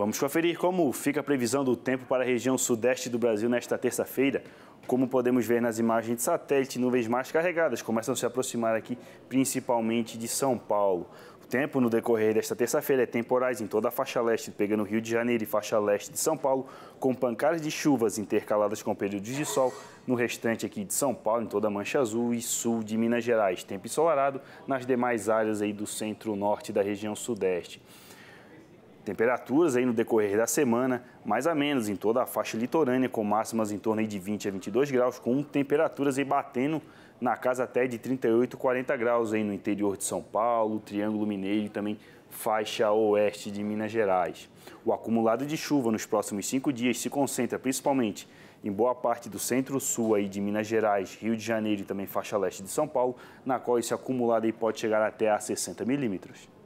Vamos conferir como fica a previsão do tempo para a região sudeste do Brasil nesta terça-feira. Como podemos ver nas imagens de satélite, nuvens mais carregadas começam a se aproximar aqui, principalmente de São Paulo. O tempo no decorrer desta terça-feira é temporais em toda a faixa leste, pegando Rio de Janeiro e faixa leste de São Paulo, com pancadas de chuvas intercaladas com períodos de sol no restante aqui de São Paulo, em toda a Mancha Azul e sul de Minas Gerais. Tempo ensolarado nas demais áreas aí do centro-norte da região sudeste. Temperaturas aí no decorrer da semana, mais ou menos em toda a faixa litorânea, com máximas em torno de 20 a 22 graus, com temperaturas aí batendo na casa até de 38, 40 graus aí no interior de São Paulo, Triângulo Mineiro e também faixa oeste de Minas Gerais. O acumulado de chuva nos próximos cinco dias se concentra principalmente em boa parte do centro-sul aí de Minas Gerais, Rio de Janeiro e também faixa leste de São Paulo, na qual esse acumulado aí pode chegar até a 60 milímetros.